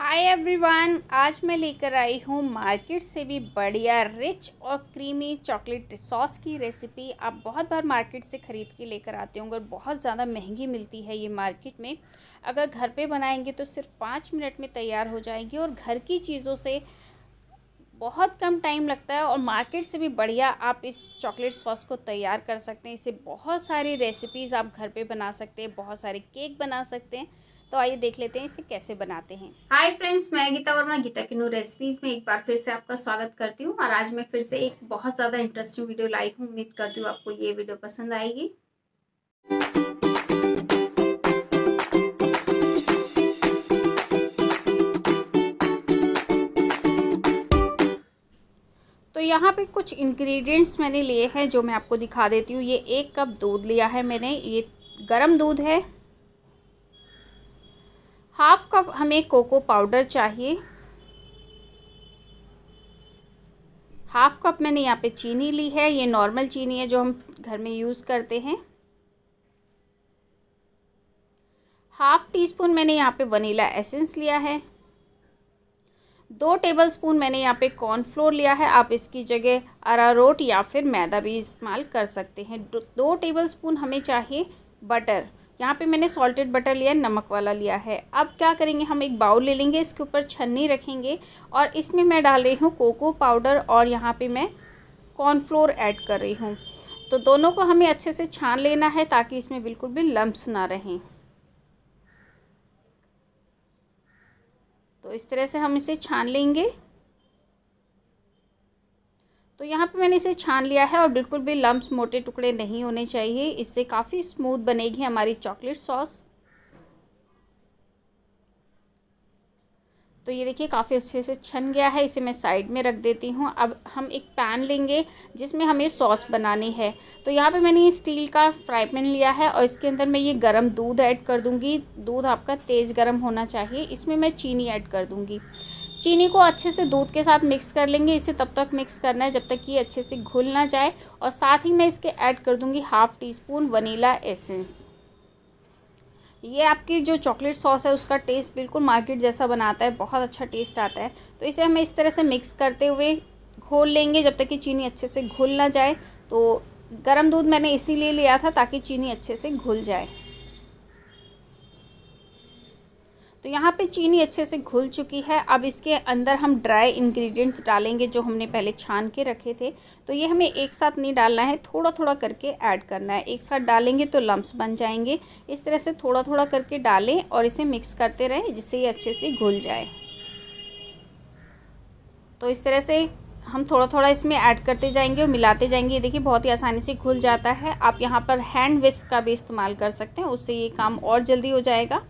hi everyone आज मैं लेकर आई हूँ मार्केट से भी बढ़िया रिच और क्रीमी चॉकलेट सॉस की रेसिपी आप बहुत बार मार्केट से ख़रीद के लेकर आते होंगे और बहुत ज़्यादा महंगी मिलती है ये मार्केट में अगर घर पे बनाएंगे तो सिर्फ पाँच मिनट में तैयार हो जाएगी और घर की चीज़ों से बहुत कम टाइम लगता है और मार्केट से भी बढ़िया आप इस चॉकलेट सॉस को तैयार कर सकते हैं इसे बहुत सारी रेसिपीज़ आप घर पर बना सकते हैं बहुत सारे केक बना सकते हैं तो आइए देख लेते हैं इसे कैसे बनाते हैं हाय फ्रेंड्स मैं गीता वर्मा गीता की न्यू रेसिपीज में एक बार फिर से आपका स्वागत करती हूँ और आज मैं फिर से एक बहुत ज़्यादा इंटरेस्टिंग वीडियो लाई हूँ उम्मीद करती हूँ आपको ये वीडियो पसंद आएगी तो यहाँ पे कुछ इंग्रेडिएंट्स मैंने लिए हैं जो मैं आपको दिखा देती हूँ ये एक कप दूध लिया है मैंने ये गरम दूध है हाफ कप हमें कोको पाउडर चाहिए हाफ कप मैंने यहाँ पे चीनी ली है ये नॉर्मल चीनी है जो हम घर में यूज़ करते हैं हाफ टी स्पून मैंने यहाँ पे वनीला एसेंस लिया है दो टेबल स्पून मैंने यहाँ पे कॉर्नफ्लोर लिया है आप इसकी जगह अरारोट या फिर मैदा भी इस्तेमाल कर सकते हैं दो टेबल स्पून हमें चाहिए बटर यहाँ पे मैंने सॉल्टेड बटर लिया है नमक वाला लिया है अब क्या करेंगे हम एक बाउल ले लेंगे इसके ऊपर छन्नी रखेंगे और इसमें मैं डाल रही हूँ कोको पाउडर और यहाँ पे मैं कॉर्नफ्लोर ऐड कर रही हूँ तो दोनों को हमें अच्छे से छान लेना है ताकि इसमें बिल्कुल भी लम्ब्स ना रहें तो इस तरह से हम इसे छान लेंगे तो यहाँ पे मैंने इसे छान लिया है और बिल्कुल भी लम्ब्स मोटे टुकड़े नहीं होने चाहिए इससे काफ़ी स्मूथ बनेगी हमारी चॉकलेट सॉस तो ये देखिए काफ़ी अच्छे से छन गया है इसे मैं साइड में रख देती हूँ अब हम एक पैन लेंगे जिसमें हमें सॉस बनानी है तो यहाँ पे मैंने ये स्टील का फ्राई पैन लिया है और इसके अंदर मैं ये गरम दूध ऐड कर दूँगी दूध आपका तेज़ गरम होना चाहिए इसमें मैं चीनी ऐड कर दूँगी चीनी को अच्छे से दूध के साथ मिक्स कर लेंगे इसे तब तक मिक्स करना है जब तक कि अच्छे से घुल ना जाए और साथ ही मैं इसके ऐड कर दूंगी half teaspoon vanilla essence ये आपकी जो चॉकलेट सॉस है उसका टेस्ट बिल्कुल मार्केट जैसा बनाता है बहुत अच्छा टेस्ट आता है तो इसे हमें इस तरह से मिक्स करते हुए घोल लेंगे जब तक कि चीनी अच्छे से घुल ना जाए तो गर्म दूध मैंने इसी लिया था ताकि चीनी अच्छे से घुल जाए तो यहाँ पे चीनी अच्छे से घुल चुकी है अब इसके अंदर हम ड्राई इंग्रेडिएंट्स डालेंगे जो हमने पहले छान के रखे थे तो ये हमें एक साथ नहीं डालना है थोड़ा थोड़ा करके ऐड करना है एक साथ डालेंगे तो लम्ब्स बन जाएंगे इस तरह से थोड़ा थोड़ा करके डालें और इसे मिक्स करते रहें जिससे ये अच्छे से घुल जाए तो इस तरह से हम थोड़ा थोड़ा इसमें ऐड करते जाएंगे और मिलाते जाएंगे ये देखिए बहुत ही आसानी से घुल जाता है आप यहाँ पर हैंड विस्क का भी इस्तेमाल कर सकते हैं उससे ये काम और जल्दी हो जाएगा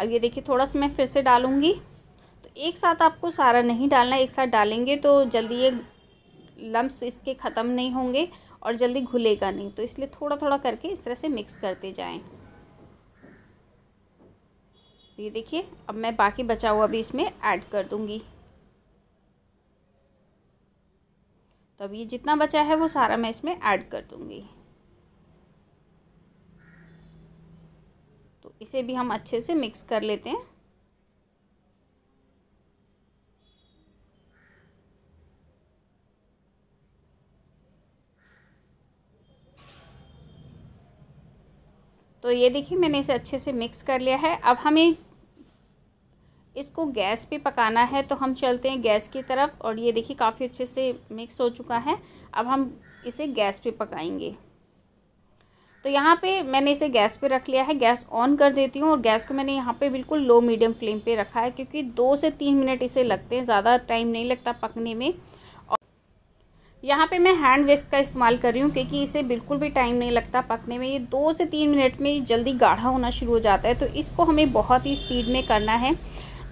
अब ये देखिए थोड़ा सा मैं फिर से डालूँगी तो एक साथ आपको सारा नहीं डालना एक साथ डालेंगे तो जल्दी ये लम्ब्स इसके ख़त्म नहीं होंगे और जल्दी घुलेगा नहीं तो इसलिए थोड़ा थोड़ा करके इस तरह से मिक्स करते जाएं तो ये देखिए अब मैं बाकी बचा हुआ भी इसमें ऐड कर दूँगी तो अब ये जितना बचा है वो सारा मैं इसमें ऐड कर दूँगी इसे भी हम अच्छे से मिक्स कर लेते हैं तो ये देखिए मैंने इसे अच्छे से मिक्स कर लिया है अब हमें इसको गैस पे पकाना है तो हम चलते हैं गैस की तरफ और ये देखिए काफ़ी अच्छे से मिक्स हो चुका है अब हम इसे गैस पे पकाएंगे तो यहाँ पे मैंने इसे गैस पे रख लिया है गैस ऑन कर देती हूँ और गैस को मैंने यहाँ पे बिल्कुल लो मीडियम फ्लेम पे रखा है क्योंकि दो से तीन मिनट इसे लगते हैं ज़्यादा टाइम नहीं लगता पकने में और यहाँ पे मैं हैंड वेस्ट का इस्तेमाल कर रही हूँ क्योंकि इसे बिल्कुल भी टाइम नहीं लगता पकने में ये दो से तीन मिनट में जल्दी गाढ़ा होना शुरू हो जाता है तो इसको हमें बहुत ही स्पीड में करना है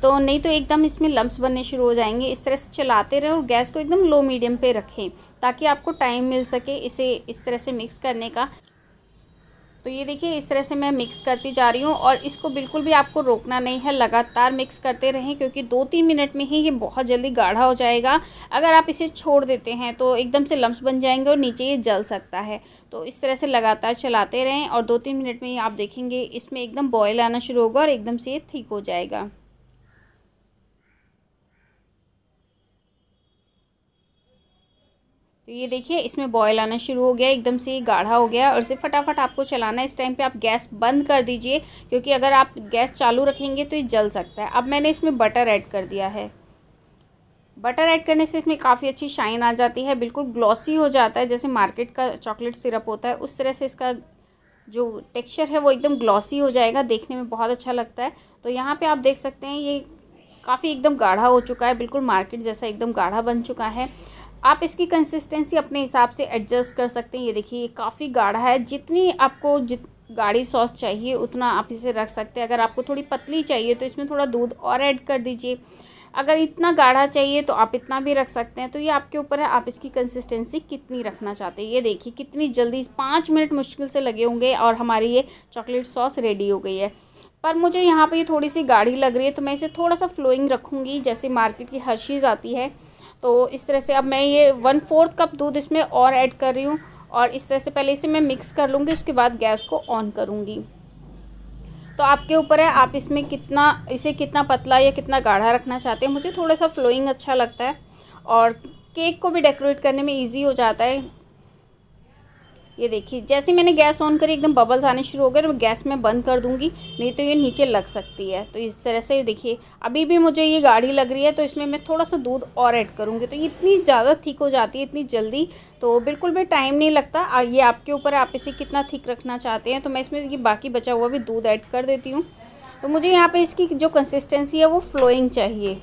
तो नहीं तो एकदम इसमें लम्ब बनने शुरू हो जाएंगे इस तरह से चलाते रहें और गैस को एकदम लो मीडियम पे रखें ताकि आपको टाइम मिल सके इसे इस तरह से मिक्स करने का तो ये देखिए इस तरह से मैं मिक्स करती जा रही हूँ और इसको बिल्कुल भी आपको रोकना नहीं है लगातार मिक्स करते रहें क्योंकि दो तीन मिनट में ही ये बहुत जल्दी गाढ़ा हो जाएगा अगर आप इसे छोड़ देते हैं तो एकदम से लम्ब बन जाएंगे और नीचे ये जल सकता है तो इस तरह से लगातार चलाते रहें और दो तीन मिनट में आप देखेंगे इसमें एकदम बॉयल आना शुरू होगा और एकदम से ये ठीक हो जाएगा तो ये देखिए इसमें बॉयल आना शुरू हो गया एकदम से गाढ़ा हो गया और इसे फटाफट आपको चलाना है इस टाइम पे आप गैस बंद कर दीजिए क्योंकि अगर आप गैस चालू रखेंगे तो ये जल सकता है अब मैंने इसमें बटर ऐड कर दिया है बटर ऐड करने से इसमें काफ़ी अच्छी शाइन आ जाती है बिल्कुल ग्लॉसी हो जाता है जैसे मार्केट का चॉकलेट सिरप होता है उस तरह से इसका जो टेक्स्चर है वो एकदम ग्लॉसी हो जाएगा देखने में बहुत अच्छा लगता है तो यहाँ पे आप देख सकते हैं ये काफ़ी एकदम गाढ़ा हो चुका है बिल्कुल मार्केट जैसा एकदम गाढ़ा बन चुका है आप इसकी कंसिस्टेंसी अपने हिसाब से एडजस्ट कर सकते हैं ये देखिए ये काफ़ी गाढ़ा है जितनी आपको जित गाढ़ी सॉस चाहिए उतना आप इसे रख सकते हैं अगर आपको थोड़ी पतली चाहिए तो इसमें थोड़ा दूध और ऐड कर दीजिए अगर इतना गाढ़ा चाहिए तो आप इतना भी रख सकते हैं तो ये आपके ऊपर है आप इसकी कंसिस्टेंसी कितनी रखना चाहते हैं ये देखिए कितनी जल्दी पाँच मिनट मुश्किल से लगे होंगे और हमारी ये चॉकलेट सॉस रेडी हो गई है पर मुझे यहाँ पर ये थोड़ी सी गाढ़ी लग रही है तो मैं इसे थोड़ा सा फ्लोइंग रखूँगी जैसे मार्केट की हर्शीज़ आती है तो इस तरह से अब मैं ये वन फोर्थ कप दूध इसमें और ऐड कर रही हूँ और इस तरह से पहले इसे मैं मिक्स कर लूँगी उसके बाद गैस को ऑन करूँगी तो आपके ऊपर है आप इसमें कितना इसे कितना पतला या कितना गाढ़ा रखना चाहते हैं मुझे थोड़ा सा फ्लोइंग अच्छा लगता है और केक को भी डेकोरेट करने में ईजी हो जाता है ये देखिए जैसे मैंने गैस ऑन करी एकदम बबल्स आने शुरू हो गए तो गैस मैं बंद कर दूंगी नहीं तो ये नीचे लग सकती है तो इस तरह से देखिए अभी भी मुझे ये गाढ़ी लग रही है तो इसमें मैं थोड़ा सा दूध और ऐड करूँगी तो ये इतनी ज़्यादा थिक हो जाती है इतनी जल्दी तो बिल्कुल भी टाइम नहीं लगता ये आपके ऊपर आप इसे कितना थिक रखना चाहते हैं तो मैं इसमें ये बाकी बचा हुआ भी दूध ऐड कर देती हूँ तो मुझे यहाँ पर इसकी जो कंसिस्टेंसी है वो फ्लोइंग चाहिए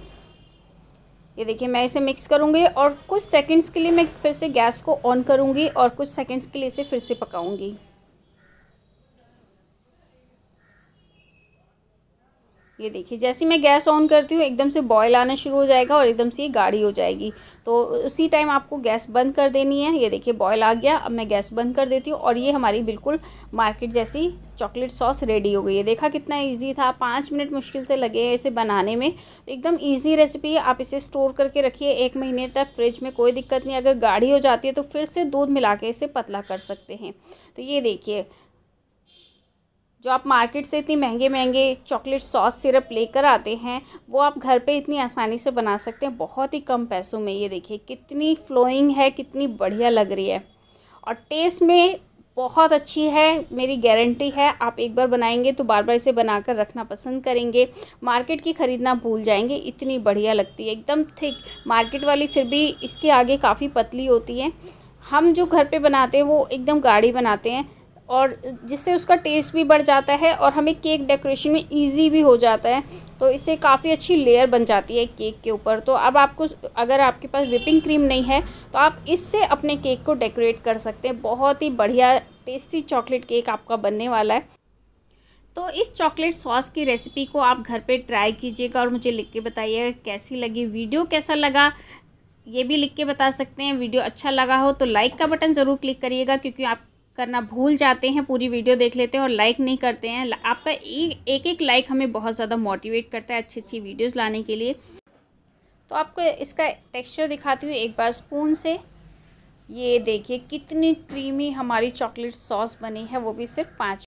ये देखिए मैं इसे मिक्स करूँगी और कुछ सेकंड्स के लिए मैं फिर से गैस को ऑन करूँगी और कुछ सेकंड्स के लिए इसे फिर से पकाऊँगी ये देखिए जैसे मैं गैस ऑन करती हूँ एकदम से बॉयल आना शुरू हो जाएगा और एकदम से ये गाढ़ी हो जाएगी तो उसी टाइम आपको गैस बंद कर देनी है ये देखिए बॉयल आ गया अब मैं गैस बंद कर देती हूँ और ये हमारी बिल्कुल मार्केट जैसी चॉकलेट सॉस रेडी हो गई है देखा कितना ईजी था पाँच मिनट मुश्किल से लगे हैं इसे बनाने में एकदम ईजी रेसिपी है आप इसे स्टोर करके रखिए एक महीने तक फ्रिज में कोई दिक्कत नहीं अगर गाढ़ी हो जाती है तो फिर से दूध मिला के इसे पतला कर सकते हैं तो ये देखिए जो आप मार्केट से इतनी महंगे महंगे चॉकलेट सॉस सिरप लेकर आते हैं वो आप घर पे इतनी आसानी से बना सकते हैं बहुत ही कम पैसों में ये देखिए कितनी फ्लोइंग है कितनी बढ़िया लग रही है और टेस्ट में बहुत अच्छी है मेरी गारंटी है आप एक बार बनाएंगे तो बार बार इसे बनाकर रखना पसंद करेंगे मार्केट की ख़रीदना भूल जाएंगे इतनी बढ़िया लगती है एकदम थिक मार्केट वाली फिर भी इसके आगे काफ़ी पतली होती है हम जो घर पे बनाते हैं वो एकदम गाढ़ी बनाते हैं और जिससे उसका टेस्ट भी बढ़ जाता है और हमें केक डेकोरेशन में इजी भी हो जाता है तो इससे काफ़ी अच्छी लेयर बन जाती है केक के ऊपर तो अब आपको अगर आपके पास विपिंग क्रीम नहीं है तो आप इससे अपने केक को डेकोरेट कर सकते हैं बहुत ही बढ़िया टेस्टी चॉकलेट केक आपका बनने वाला है तो इस चॉकलेट सॉस की रेसिपी को आप घर पर ट्राई कीजिएगा और मुझे लिख के बताइएगा कैसी लगी वीडियो कैसा लगा ये भी लिख के बता सकते हैं वीडियो अच्छा लगा हो तो लाइक का बटन ज़रूर क्लिक करिएगा क्योंकि आप करना भूल जाते हैं पूरी वीडियो देख लेते हैं और लाइक नहीं करते हैं आपका एक एक लाइक हमें बहुत ज़्यादा मोटिवेट करता है अच्छी अच्छी वीडियोज़ लाने के लिए तो आपको इसका टेक्स्चर दिखाती हूँ एक बार स्पून से ये देखिए कितनी क्रीमी हमारी चॉकलेट सॉस बनी है वो भी सिर्फ पाँच